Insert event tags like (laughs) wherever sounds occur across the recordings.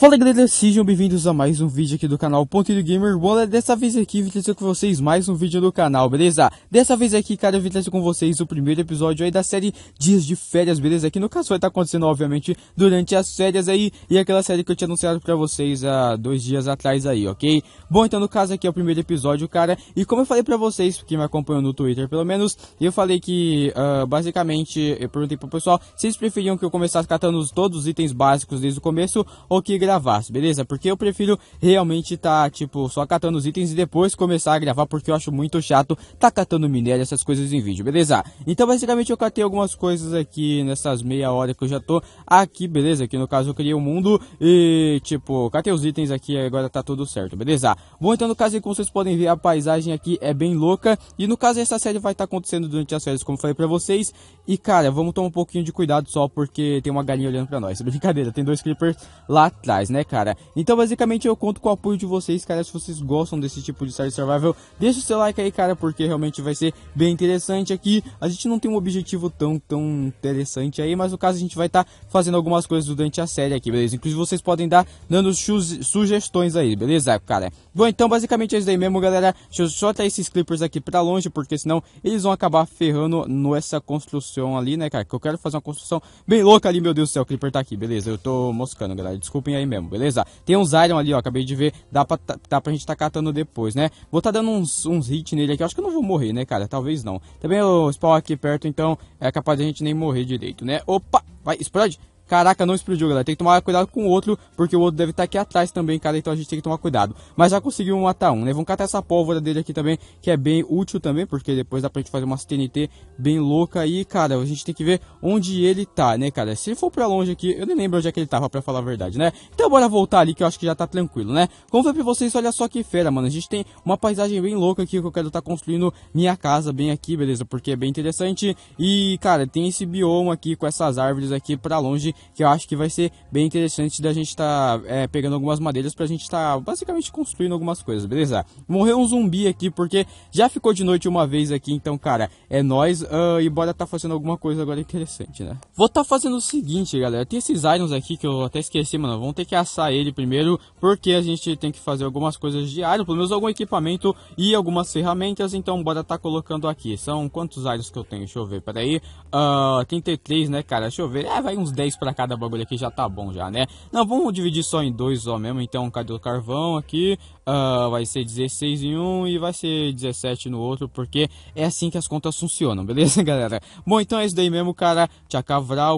Fala galera, sejam bem-vindos a mais um vídeo aqui do canal Ponto do Gamer Bola. Dessa vez aqui vim trazer com vocês mais um vídeo do canal, beleza? Dessa vez aqui, cara, eu vim trazer com vocês o primeiro episódio aí da série Dias de Férias, beleza? Que no caso vai estar tá acontecendo, obviamente, durante as férias aí e aquela série que eu tinha anunciado pra vocês há dois dias atrás aí, ok? Bom, então no caso aqui é o primeiro episódio, cara, e como eu falei pra vocês, que me acompanham no Twitter pelo menos, eu falei que, uh, basicamente, eu perguntei pro pessoal se eles preferiam que eu começasse catando todos os itens básicos desde o começo ou que gravasse, beleza? Porque eu prefiro realmente tá, tipo, só catando os itens e depois começar a gravar, porque eu acho muito chato tá catando minério, essas coisas em vídeo, beleza? Então, basicamente, eu catei algumas coisas aqui nessas meia hora que eu já tô aqui, beleza? Que no caso eu criei o um mundo e, tipo, catei os itens aqui agora tá tudo certo, beleza? Bom, então, no caso, como vocês podem ver, a paisagem aqui é bem louca e, no caso, essa série vai estar tá acontecendo durante as férias, como falei pra vocês. E, cara, vamos tomar um pouquinho de cuidado só porque tem uma galinha olhando pra nós. (laughs) Brincadeira, tem dois creepers lá atrás legais, né, cara? Então, basicamente, eu conto com o apoio de vocês, cara. Se vocês gostam desse tipo de série survival, deixa o seu like aí, cara, porque realmente vai ser bem interessante aqui. A gente não tem um objetivo tão, tão interessante aí, mas no caso a gente vai estar tá fazendo algumas coisas durante a série aqui, beleza? Inclusive, vocês podem dar dando sugestões aí, beleza, cara? Bom, então, basicamente é isso aí mesmo, galera. Deixa eu só trazer esses clippers aqui pra longe, porque senão eles vão acabar ferrando nessa construção ali, né, cara? Que eu quero fazer uma construção bem louca ali, meu Deus do céu, o clipper tá aqui, beleza? Eu tô moscando, galera. Desculpem aí, mesmo, beleza? Tem um Zyron ali, ó, acabei de ver, dá pra, dá pra gente tá catando depois, né? Vou tá dando uns, uns hits nele aqui, acho que eu não vou morrer, né, cara? Talvez não. Também o spawn aqui perto, então é capaz de a gente nem morrer direito, né? Opa! Vai, explode! Caraca, não explodiu, galera. Tem que tomar cuidado com o outro, porque o outro deve estar tá aqui atrás também, cara. Então a gente tem que tomar cuidado. Mas já conseguimos matar um, né? Vamos catar essa pólvora dele aqui também, que é bem útil também, porque depois dá pra gente fazer umas TNT bem louca. E, cara, a gente tem que ver onde ele tá, né, cara? Se ele for pra longe aqui, eu nem lembro onde é que ele tava, pra falar a verdade, né? Então bora voltar ali, que eu acho que já tá tranquilo, né? Como foi pra vocês, olha só que fera, mano. A gente tem uma paisagem bem louca aqui, que eu quero estar tá construindo minha casa bem aqui, beleza? Porque é bem interessante. E, cara, tem esse bioma aqui com essas árvores aqui pra longe que eu acho que vai ser bem interessante da gente estar tá, é, pegando algumas madeiras pra gente estar tá, basicamente construindo algumas coisas, beleza? Morreu um zumbi aqui porque já ficou de noite uma vez aqui, então, cara, é nós uh, ah, e bora tá fazendo alguma coisa agora interessante, né? Vou tá fazendo o seguinte, galera, tem esses irons aqui que eu até esqueci, mano, vamos ter que assar ele primeiro porque a gente tem que fazer algumas coisas de iron, pelo menos algum equipamento e algumas ferramentas, então bora tá colocando aqui. São quantos irons que eu tenho? Deixa eu ver, peraí. Uh, ah, 33, né, cara? Deixa eu ver. É, vai uns 10 pra pra cada bagulho aqui já tá bom já, né? Não, vamos dividir só em dois, ó, mesmo. Então, cadê o carvão aqui? Uh, vai ser 16 em um e vai ser 17 no outro, porque é assim que as contas funcionam, beleza, (laughs) galera? Bom, então é isso daí mesmo, cara. Tia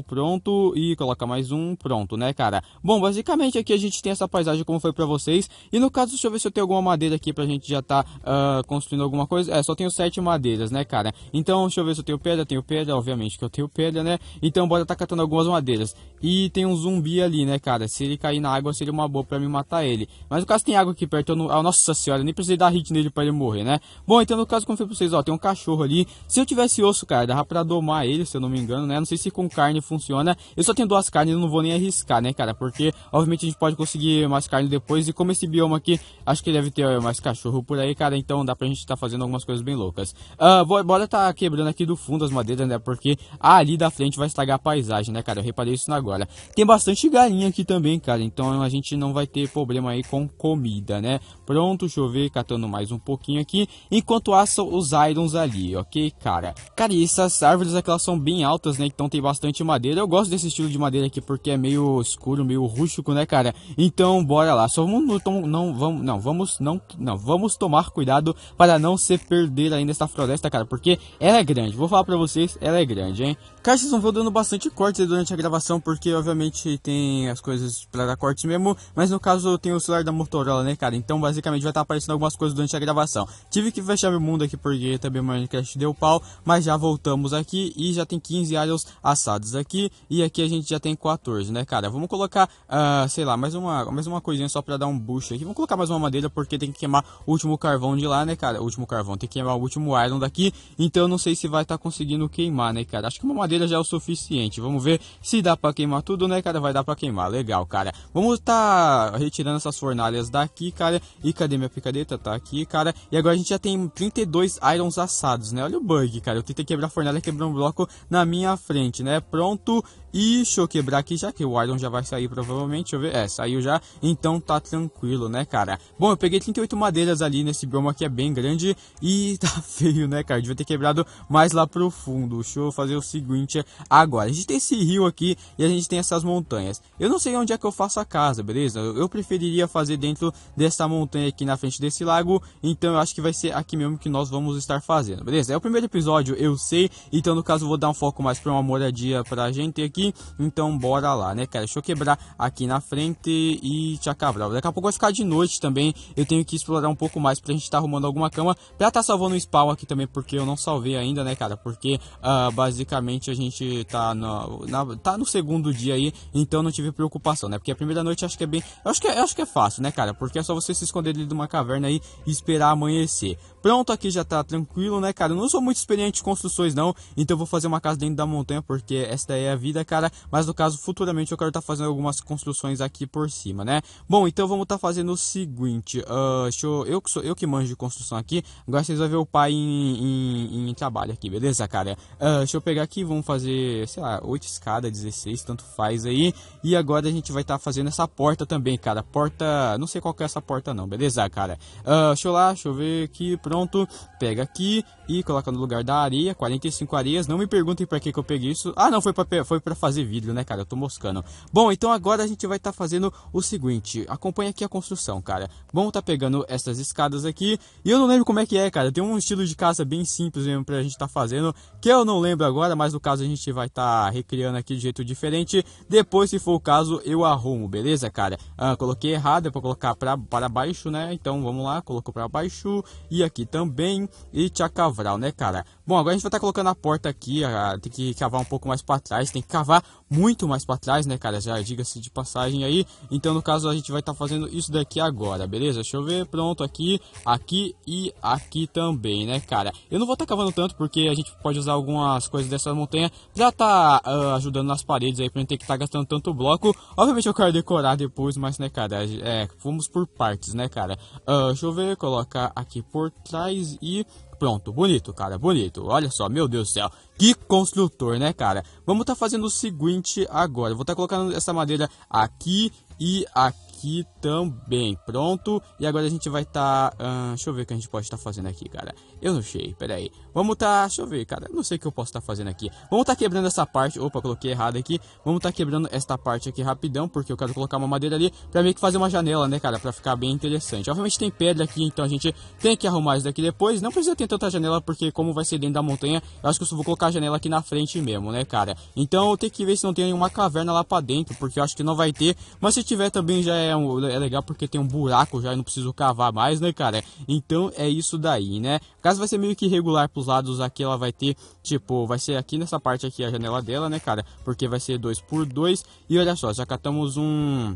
pronto, e coloca mais um, pronto, né, cara? Bom, basicamente aqui a gente tem essa paisagem como foi pra vocês, e no caso, deixa eu ver se eu tenho alguma madeira aqui pra gente já tá uh, construindo alguma coisa. É, só tenho sete madeiras, né, cara? Então, deixa eu ver se eu tenho pedra, tenho pedra, obviamente que eu tenho pedra, né? Então, bora tá catando algumas madeiras. E tem um zumbi ali, né, cara? Se ele cair na água, seria uma boa pra me matar ele. Mas no caso, tem água aqui perto, eu no... Ah, nossa senhora, nem precisei dar hit nele pra ele morrer, né? Bom, então no caso, como eu falei pra vocês, ó, tem um cachorro ali. Se eu tivesse osso, cara, dava pra domar ele, se eu não me engano, né? Não sei se com carne funciona. Eu só tenho duas carnes, não vou nem arriscar, né, cara? Porque, obviamente, a gente pode conseguir mais carne depois. E como esse bioma aqui, acho que deve ter ó, mais cachorro por aí, cara. Então dá pra gente estar tá fazendo algumas coisas bem loucas. Uh, bora tá quebrando aqui do fundo as madeiras, né? Porque ali da frente vai estragar a paisagem, né, cara? Eu reparei isso agora. Tem bastante galinha aqui também, cara. Então a gente não vai ter problema aí com comida, né? Pronto, deixa eu ver, catando mais um pouquinho aqui. Enquanto assam os irons ali, ok, cara? Cara, e essas árvores aqui elas são bem altas, né? Então tem bastante madeira. Eu gosto desse estilo de madeira aqui porque é meio escuro, meio rústico, né, cara? Então, bora lá. Só vamos não, não vamos, não, vamos, não, não, vamos tomar cuidado para não se perder ainda essa floresta, cara, porque ela é grande. Vou falar para vocês, ela é grande, hein? Caixas vão dando bastante cortes durante a gravação, porque obviamente tem as coisas para dar cortes mesmo, mas no caso tem o celular da Motorola, né, cara? Então basicamente vai estar tá aparecendo algumas coisas durante a gravação. Tive que fechar meu mundo aqui porque também o Minecraft deu pau, mas já voltamos aqui e já tem 15 aliens assados aqui, e aqui a gente já tem 14, né, cara? Vamos colocar, uh, sei lá, mais uma, mais uma coisinha só para dar um boost aqui. Vamos colocar mais uma madeira porque tem que queimar o último carvão de lá, né, cara? O último carvão, tem que queimar o último iron daqui, então eu não sei se vai estar tá conseguindo queimar, né, cara? Acho que uma madeira madeira já é o suficiente. Vamos ver se dá para queimar tudo, né, cara? Vai dar para queimar. Legal, cara. Vamos tá retirando essas fornalhas daqui, cara. E cadê minha picareta? Tá aqui, cara. E agora a gente já tem 32 irons assados, né? Olha o bug, cara. Eu tentei quebrar a fornalha, quebrou um bloco na minha frente, né? Pronto. E deixa eu quebrar aqui já que o Iron já vai sair provavelmente. Deixa eu ver. É, saiu já. Então tá tranquilo, né, cara? Bom, eu peguei 38 madeiras ali nesse bioma que é bem grande. E (laughs) tá feio, né, cara? Devia ter quebrado mais lá pro fundo. Deixa eu fazer o seguinte Corinthians agora. A gente tem esse rio aqui e a gente tem essas montanhas. Eu não sei onde é que eu faço a casa, beleza? Eu, eu preferiria fazer dentro dessa montanha aqui na frente desse lago. Então eu acho que vai ser aqui mesmo que nós vamos estar fazendo, beleza? É o primeiro episódio, eu sei. Então no caso eu vou dar um foco mais para uma moradia pra gente aqui. Então bora lá, né, cara? Deixa eu quebrar aqui na frente e tchacabral. Daqui a pouco vai ficar de noite também. Eu tenho que explorar um pouco mais pra gente estar tá arrumando alguma cama. Pra tá salvando o spawn aqui também, porque eu não salvei ainda, né, cara? Porque uh, basicamente a gente tá no, na, tá no segundo dia aí, então não tive preocupação, né? Porque a primeira noite acho que é bem. acho que é, acho que é fácil, né, cara? Porque é só você se esconder dentro de uma caverna aí e esperar amanhecer. Pronto, aqui já tá tranquilo, né, cara? Eu não sou muito experiente em construções, não. Então vou fazer uma casa dentro da montanha, porque essa daí é a vida, cara. Mas no caso, futuramente eu quero estar tá fazendo algumas construções aqui por cima, né? Bom, então vamos estar tá fazendo o seguinte. Uh, deixa eu, eu, que sou, eu que manjo de construção aqui. Agora vocês vão ver o pai em, em, em trabalho aqui, beleza, cara? Uh, deixa eu pegar aqui, vamos vamos fazer, sei lá, 8 escadas, 16, tanto faz aí. E agora a gente vai estar tá fazendo essa porta também, cara. Porta, não sei qual que é essa porta não, beleza, cara? Uh, deixa eu lá, deixa eu ver aqui, pronto. Pega aqui e coloca no lugar da areia, 45 areias. Não me perguntem pra que que eu peguei isso. Ah, não, foi pra, foi pra fazer vidro, né, cara? Eu tô moscando. Bom, então agora a gente vai estar tá fazendo o seguinte. Acompanha aqui a construção, cara. Vamos tá pegando essas escadas aqui. E eu não lembro como é que é, cara. Tem um estilo de casa bem simples mesmo pra gente tá fazendo, que eu não lembro agora, mas caso caso, a gente vai estar tá recriando aqui de jeito diferente. Depois, se for o caso, eu arrumo, beleza, cara? Ah, coloquei errado, é pra colocar pra, para baixo, né? Então, vamos lá, colocou para baixo. E aqui também, e tchacavral, né, cara? Bom, agora a gente vai estar tá colocando a porta aqui, a, tem que cavar um pouco mais para trás, tem que cavar muito mais para trás, né, cara? Já diga-se de passagem aí. Então, no caso, a gente vai estar tá fazendo isso daqui agora, beleza? Deixa eu ver, pronto, aqui, aqui e aqui também, né, cara? Eu não vou estar tá cavando tanto porque a gente pode usar algumas coisas dessa montanha para tá uh, ajudando nas paredes aí, para não ter que estar tá gastando tanto bloco. Obviamente eu quero decorar depois, mas, né, cara, é, fomos por partes, né, cara? Uh, deixa eu ver, colocar aqui por trás e pronto. Bonito, cara, bonito. Olha só, meu Deus do céu. Que construtor, né, cara? Vamos estar tá fazendo o seguinte agora. vou estar tá colocando essa madeira aqui e aqui aqui também, pronto. E agora a gente vai estar, tá, deixa eu ver o que a gente pode estar tá fazendo aqui, cara. Eu não sei, pera aí. Vamos tá, deixa eu ver, cara, não sei o que eu posso estar tá fazendo aqui. Vamos tá quebrando essa parte, opa, coloquei errado aqui. Vamos tá quebrando esta parte aqui rapidão, porque eu quero colocar uma madeira ali pra meio que fazer uma janela, né, cara, pra ficar bem interessante. Obviamente tem pedra aqui, então a gente tem que arrumar isso daqui depois. Não precisa ter tanta janela, porque como vai ser dentro da montanha, eu acho que eu só vou colocar a janela aqui na frente mesmo, né, cara. Então eu tenho que ver se não tem nenhuma caverna lá pra dentro, porque eu acho que não vai ter. Mas se tiver também já é é, um, é legal porque tem um buraco já e não preciso cavar mais, né, cara? Então é isso daí, né? A casa vai ser meio que regular pros lados aqui, ela vai ter, tipo, vai ser aqui nessa parte aqui a janela dela, né, cara? Porque vai ser 2 por 2 E olha só, já catamos um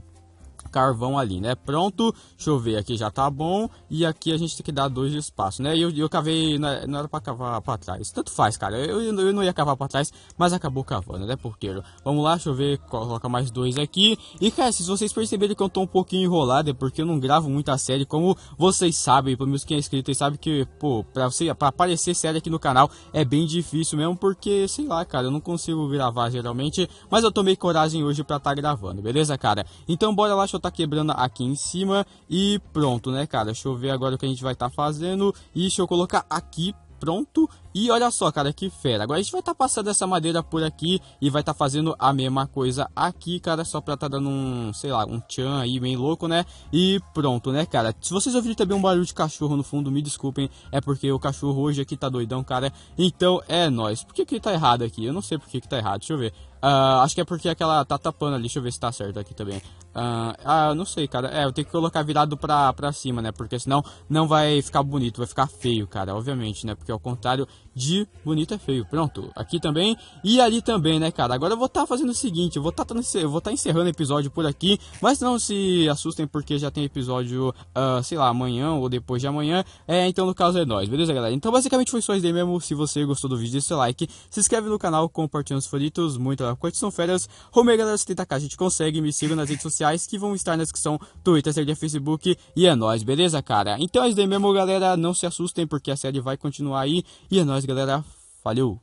carvão ali, né? Pronto, deixa eu ver, aqui já tá bom. E aqui a gente tem que dar dois de espaço, né? E eu, eu cavei, não é, era pra cavar pra trás. Tanto faz, cara. Eu, eu não ia cavar pra trás, mas acabou cavando, né, Porque Vamos lá, deixa eu ver, coloca mais dois aqui. E, cara, se vocês perceberem que eu tô um pouquinho enrolado, é porque eu não gravo muita série. Como vocês sabem, pelo menos quem é inscrito, e sabe que, pô, pra, você, pra aparecer série aqui no canal é bem difícil mesmo, porque, sei lá, cara, eu não consigo gravar geralmente. Mas eu tomei coragem hoje pra tá gravando, beleza, cara? Então, bora lá, deixa eu tá quebrando aqui em cima e pronto, né, cara? Deixa eu ver agora o que a gente vai estar tá fazendo e deixa eu colocar aqui pronto. E olha só, cara, que fera. Agora a gente vai estar tá passando essa madeira por aqui e vai estar tá fazendo a mesma coisa aqui, cara, só pra tá dando um, sei lá, um tchan aí bem louco, né? E pronto, né, cara? Se vocês ouvirem também um barulho de cachorro no fundo, me desculpem, é porque o cachorro hoje aqui tá doidão, cara. Então é nóis. Por que que tá errado aqui? Eu não sei por que que tá errado, deixa eu ver. Uh, acho que é porque aquela tá tapando ali, deixa eu ver se tá certo aqui também. Uh, ah, ah não sei, cara. É, eu tenho que colocar virado pra, pra cima, né? Porque senão não vai ficar bonito, vai ficar feio, cara. Obviamente, né? Porque ao contrário de bonito é feio. Pronto, aqui também e ali também, né, cara? Agora eu vou estar tá fazendo o seguinte, eu vou tá, estar tá encerrando o episódio por aqui. Mas não se assustem porque já tem episódio, uh, sei lá, amanhã ou depois de amanhã. É, então no caso é nóis, beleza, galera? Então basicamente foi só isso aí mesmo. Se você gostou do vídeo, deixa seu like. Se inscreve no canal, compartilha os favoritos. Muito obrigado Quais são férias? Romero galera, 70k a gente consegue. Me sigam nas redes sociais que vão estar na descrição: Twitter, Instagram, Facebook. E é nóis, beleza, cara? Então é isso aí mesmo, galera. Não se assustem porque a série vai continuar aí. E é nóis, galera. Valeu!